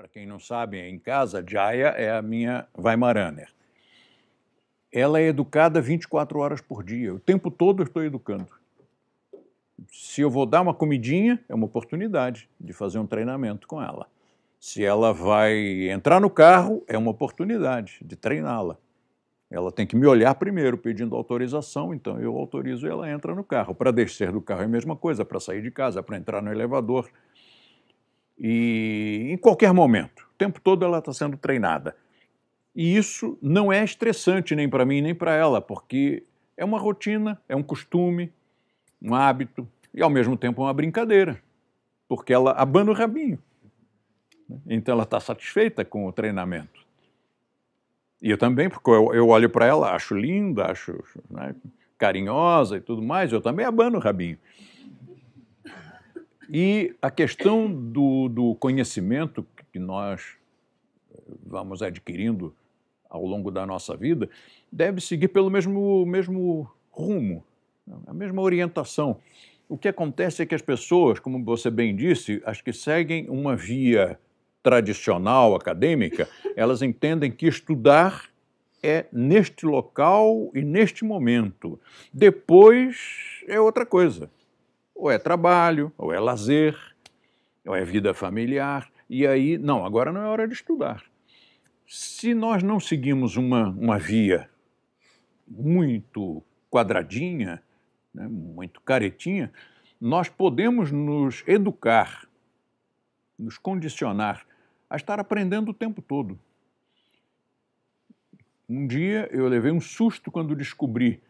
Para quem não sabe, em casa, Jaya é a minha Weimaraner. Ela é educada 24 horas por dia. O tempo todo eu estou educando. Se eu vou dar uma comidinha, é uma oportunidade de fazer um treinamento com ela. Se ela vai entrar no carro, é uma oportunidade de treiná-la. Ela tem que me olhar primeiro pedindo autorização, então eu autorizo e ela entra no carro. Para descer do carro é a mesma coisa, para sair de casa, para entrar no elevador e em qualquer momento. O tempo todo ela está sendo treinada. E isso não é estressante nem para mim nem para ela, porque é uma rotina, é um costume, um hábito e ao mesmo tempo é uma brincadeira, porque ela abana o rabinho. Então ela está satisfeita com o treinamento. E eu também, porque eu, eu olho para ela, acho linda, acho né, carinhosa e tudo mais, eu também abano o rabinho. E a questão do, do conhecimento que nós eh, vamos adquirindo ao longo da nossa vida deve seguir pelo mesmo, mesmo rumo, a mesma orientação. O que acontece é que as pessoas, como você bem disse, as que seguem uma via tradicional acadêmica, elas entendem que estudar é neste local e neste momento. Depois é outra coisa. Ou é trabalho, ou é lazer, ou é vida familiar. E aí, não, agora não é hora de estudar. Se nós não seguimos uma, uma via muito quadradinha, né, muito caretinha, nós podemos nos educar, nos condicionar a estar aprendendo o tempo todo. Um dia eu levei um susto quando descobri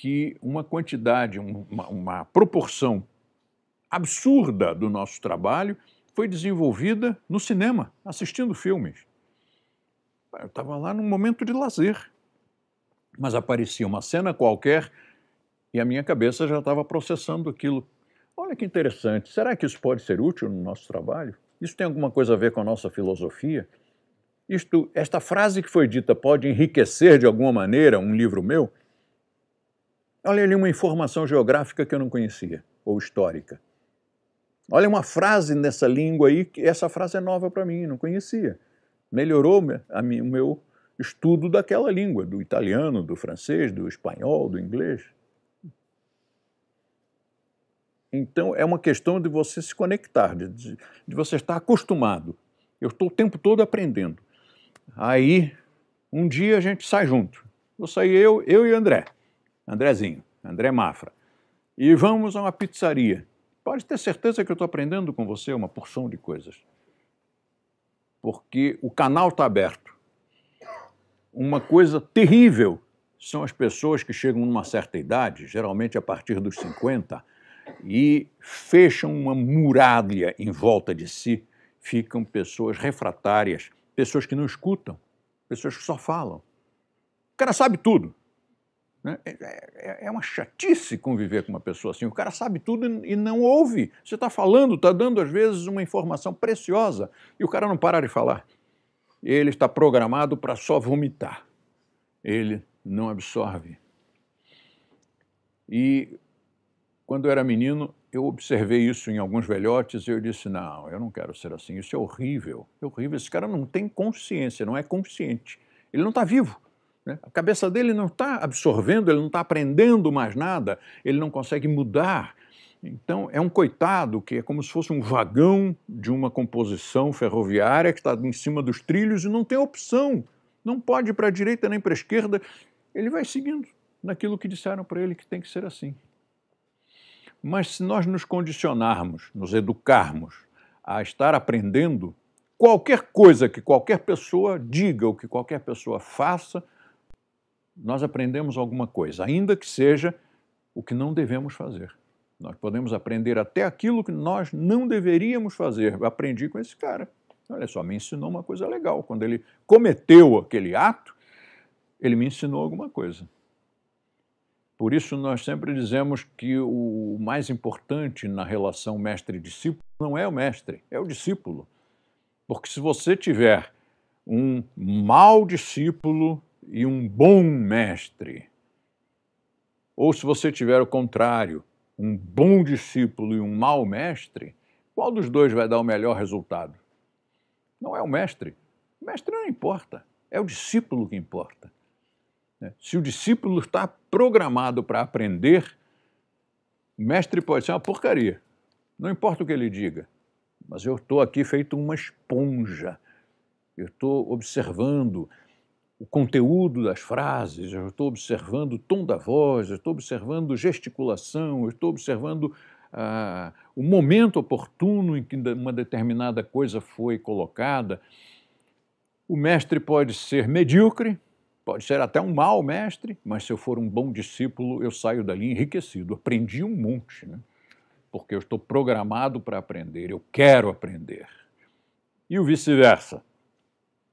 que uma quantidade, uma, uma proporção absurda do nosso trabalho foi desenvolvida no cinema, assistindo filmes. Eu estava lá num momento de lazer, mas aparecia uma cena qualquer e a minha cabeça já estava processando aquilo. Olha que interessante, será que isso pode ser útil no nosso trabalho? Isso tem alguma coisa a ver com a nossa filosofia? Isto, esta frase que foi dita pode enriquecer de alguma maneira um livro meu? Olha ali uma informação geográfica que eu não conhecia, ou histórica. Olha uma frase nessa língua aí, que essa frase é nova para mim, não conhecia. Melhorou mim, o meu estudo daquela língua, do italiano, do francês, do espanhol, do inglês. Então é uma questão de você se conectar, de, de, de você estar acostumado. Eu estou o tempo todo aprendendo. Aí, um dia a gente sai junto. Vou sair eu, eu e o André. Andrezinho, André Mafra, e vamos a uma pizzaria. Pode ter certeza que eu estou aprendendo com você uma porção de coisas. Porque o canal está aberto. Uma coisa terrível são as pessoas que chegam numa certa idade, geralmente a partir dos 50, e fecham uma muralha em volta de si. Ficam pessoas refratárias, pessoas que não escutam, pessoas que só falam. O cara sabe tudo. Né? É, é, é, é, uma chatice conviver com uma pessoa assim. O cara sabe tudo e não ouve. Você está falando, está dando às vezes uma informação preciosa e o cara não para de falar. Ele está programado para só vomitar. Ele não absorve. E quando eu era menino, eu observei isso em alguns velhotes e eu disse: não, eu não quero ser assim. Isso é horrível. É horrível. Esse cara não tem consciência, não é consciente. Ele não está vivo né? A cabeça dele não está absorvendo, ele não está aprendendo mais nada, ele não consegue mudar. Então, é um coitado que é como se fosse um vagão de uma composição ferroviária que está em cima dos trilhos e não tem opção. Não pode ir para a direita nem para a esquerda. Ele vai seguindo naquilo que disseram para ele que tem que ser assim. Mas se nós nos condicionarmos, nos educarmos a estar aprendendo, qualquer coisa que qualquer pessoa diga, ou que qualquer pessoa faça, nós aprendemos alguma coisa, ainda que seja o que não devemos fazer. Nós podemos aprender até aquilo que nós não deveríamos fazer. Aprendi com esse cara. Olha só, me ensinou uma coisa legal. Quando ele cometeu aquele ato, ele me ensinou alguma coisa. Por isso, nós sempre dizemos que o mais importante na relação mestre-discípulo não é o mestre, é o discípulo. Porque se você tiver um mau discípulo, e um bom mestre. Ou se você tiver o contrário, um bom discípulo e um mau mestre, qual dos dois vai dar o melhor resultado? Não é o mestre. O mestre não importa, é o discípulo que importa. Né? Se o discípulo está programado para aprender, o mestre pode ser uma porcaria. Não importa o que ele diga, mas eu estou aqui feito uma esponja. Eu estou observando, o conteúdo das frases, eu estou observando o tom da voz, eu estou observando gesticulação, eu estou observando ah, o momento oportuno em que uma determinada coisa foi colocada. O mestre pode ser medíocre, pode ser até um mau mestre, mas se eu for um bom discípulo, eu saio dali enriquecido. Aprendi um monte, né? porque eu estou programado para aprender, eu quero aprender. E o vice-versa.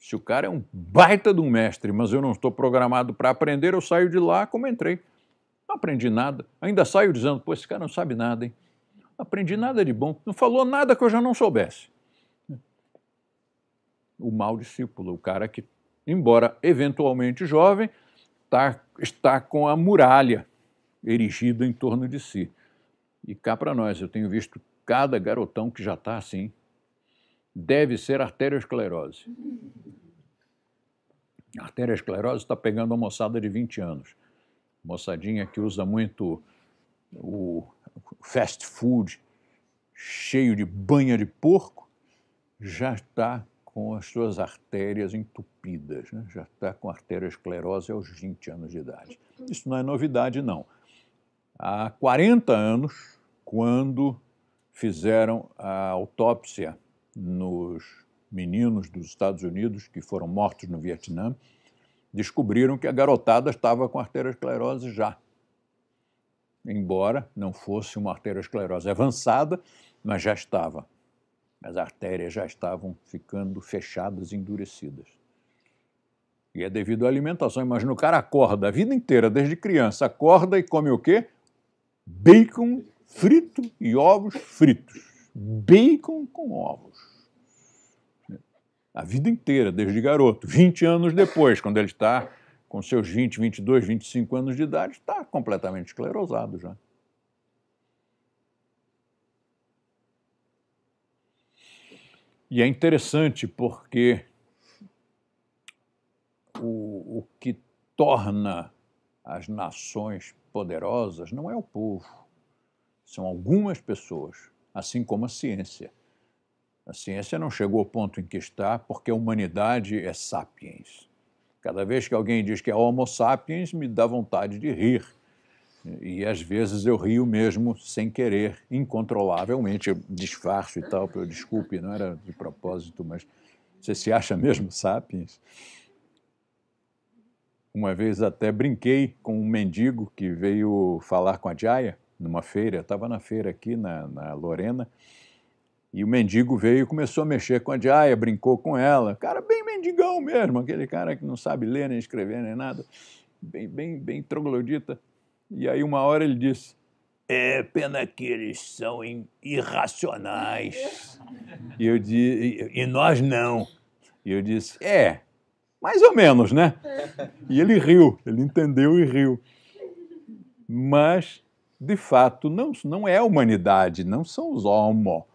Se o cara é um baita de um mestre, mas eu não estou programado para aprender, eu saio de lá como entrei. Não aprendi nada. Ainda saio dizendo, pô, esse cara não sabe nada, hein? Não aprendi nada de bom. Não falou nada que eu já não soubesse. O mau discípulo, o cara que, embora eventualmente jovem, tá, está com a muralha erigida em torno de si. E cá para nós, eu tenho visto cada garotão que já está assim. Deve ser arteriosclerose. A arteriosclerose está pegando a moçada de 20 anos. Moçadinha que usa muito o fast food cheio de banha de porco, já está com as suas artérias entupidas, né? já está com arteriosclerose aos 20 anos de idade. Isso não é novidade, não. Há 40 anos, quando fizeram a autópsia nos meninos dos Estados Unidos que foram mortos no Vietnã, descobriram que a garotada estava com arteriosclerose já. Embora não fosse uma arteriosclerose avançada, mas já estava. As artérias já estavam ficando fechadas, endurecidas. E é devido à alimentação. Imagina, o cara acorda a vida inteira, desde criança, acorda e come o quê? Bacon frito e ovos fritos. Bacon com ovos a vida inteira, desde garoto. 20 anos depois, quando ele está com seus 20, 22, 25 anos de idade, está completamente esclerosado já. E é interessante porque o, o que torna as nações poderosas não é o povo, são algumas pessoas, assim como a ciência. A ciência não chegou ao ponto em que está porque a humanidade é sapiens. Cada vez que alguém diz que é Homo sapiens, me dá vontade de rir. E às vezes eu rio mesmo sem querer, incontrolavelmente. Eu disfarço e tal, eu desculpe, não era de propósito, mas você se acha mesmo sapiens? Uma vez até brinquei com um mendigo que veio falar com a Jaya numa feira. estava na feira aqui na, na Lorena e o mendigo veio e começou a mexer com a Jaya, brincou com ela. Cara bem mendigão mesmo, aquele cara que não sabe ler nem escrever nem nada. Bem, bem, bem troglodita. E aí uma hora ele disse, é pena que eles são irracionais. E, eu di, e, e nós não. E eu disse, é, mais ou menos, né? E ele riu, ele entendeu e riu. Mas, de fato, não, não é a humanidade, não são os homo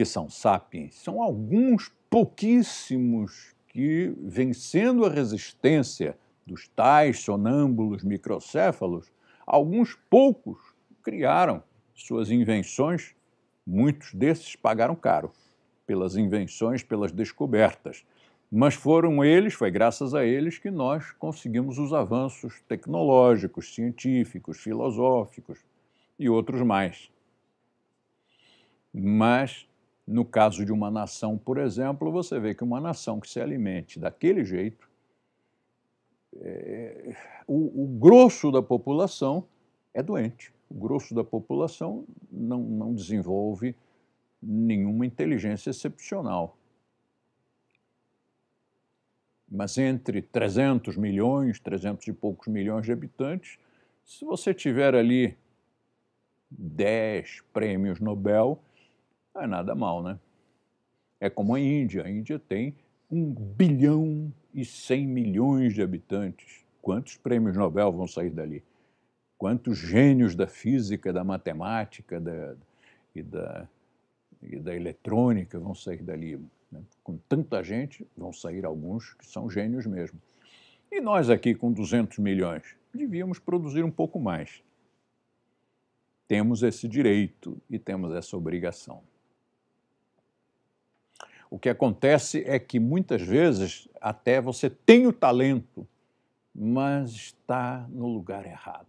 que são sapiens, são alguns pouquíssimos que, vencendo a resistência dos tais sonâmbulos microcéfalos, alguns poucos criaram suas invenções, muitos desses pagaram caro pelas invenções, pelas descobertas. Mas foram eles, foi graças a eles que nós conseguimos os avanços tecnológicos, científicos, filosóficos e outros mais. Mas no caso de uma nação, por exemplo, você vê que uma nação que se alimente daquele jeito, é, o, o, grosso da população é doente. O grosso da população não, não desenvolve nenhuma inteligência excepcional. Mas entre 300 milhões, 300 e poucos milhões de habitantes, se você tiver ali 10 prêmios Nobel, não é nada mal, né? É como a Índia. A Índia tem 1 bilhão e 100 milhões de habitantes. Quantos prêmios Nobel vão sair dali? Quantos gênios da física, da matemática da, e, da, e da eletrônica vão sair dali? Né? Com tanta gente, vão sair alguns que são gênios mesmo. E nós aqui com 200 milhões, devíamos produzir um pouco mais. Temos esse direito e temos essa obrigação. O que acontece é que muitas vezes até você tem o talento, mas está no lugar errado.